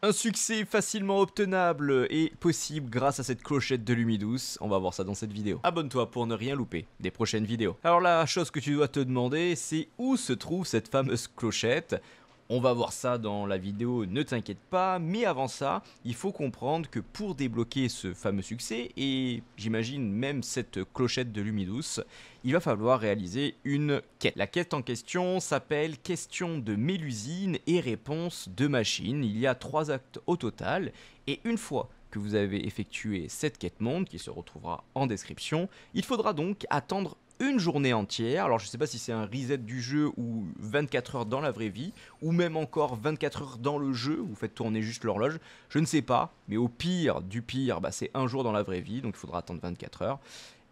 Un succès facilement obtenable et possible grâce à cette clochette de l'humidouce, on va voir ça dans cette vidéo. Abonne-toi pour ne rien louper des prochaines vidéos. Alors la chose que tu dois te demander, c'est où se trouve cette fameuse clochette on va voir ça dans la vidéo, ne t'inquiète pas, mais avant ça, il faut comprendre que pour débloquer ce fameux succès, et j'imagine même cette clochette de Lumidus, il va falloir réaliser une quête. La quête en question s'appelle Question de Mélusine et réponse de machine. Il y a trois actes au total, et une fois que vous avez effectué cette quête monde, qui se retrouvera en description, il faudra donc attendre une journée entière, alors je ne sais pas si c'est un reset du jeu ou 24 heures dans la vraie vie, ou même encore 24 heures dans le jeu, vous faites tourner juste l'horloge, je ne sais pas, mais au pire du pire, bah, c'est un jour dans la vraie vie, donc il faudra attendre 24 heures.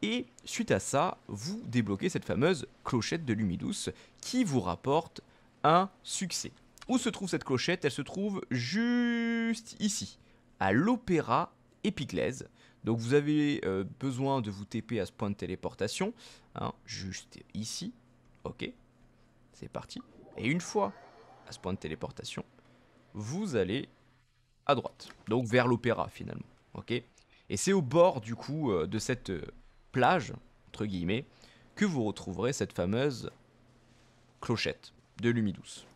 Et suite à ça, vous débloquez cette fameuse clochette de Lumidus qui vous rapporte un succès. Où se trouve cette clochette Elle se trouve juste ici, à l'Opéra donc vous avez euh, besoin de vous TP à ce point de téléportation, hein, juste ici. Ok, c'est parti. Et une fois à ce point de téléportation, vous allez à droite, donc vers l'opéra finalement. Ok, et c'est au bord du coup euh, de cette euh, plage entre guillemets que vous retrouverez cette fameuse clochette de douce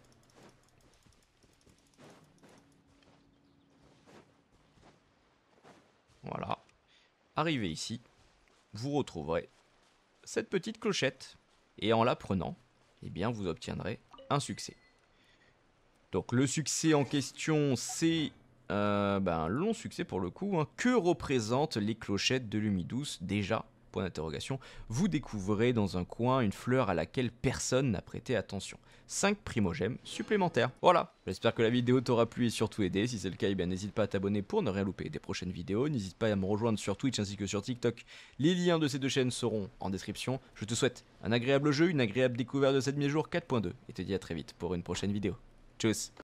Voilà. Arrivé ici, vous retrouverez cette petite clochette. Et en la prenant, eh bien, vous obtiendrez un succès. Donc le succès en question, c'est un euh, ben, long succès pour le coup. Hein. Que représentent les clochettes de l'humidouce déjà point d'interrogation, vous découvrez dans un coin une fleur à laquelle personne n'a prêté attention. 5 primogèmes supplémentaires. Voilà, j'espère que la vidéo t'aura plu et surtout aidé. Si c'est le cas, eh n'hésite pas à t'abonner pour ne rien louper des prochaines vidéos. N'hésite pas à me rejoindre sur Twitch ainsi que sur TikTok. Les liens de ces deux chaînes seront en description. Je te souhaite un agréable jeu, une agréable découverte de cette mi-jour 4.2 et te dis à très vite pour une prochaine vidéo. Tchuss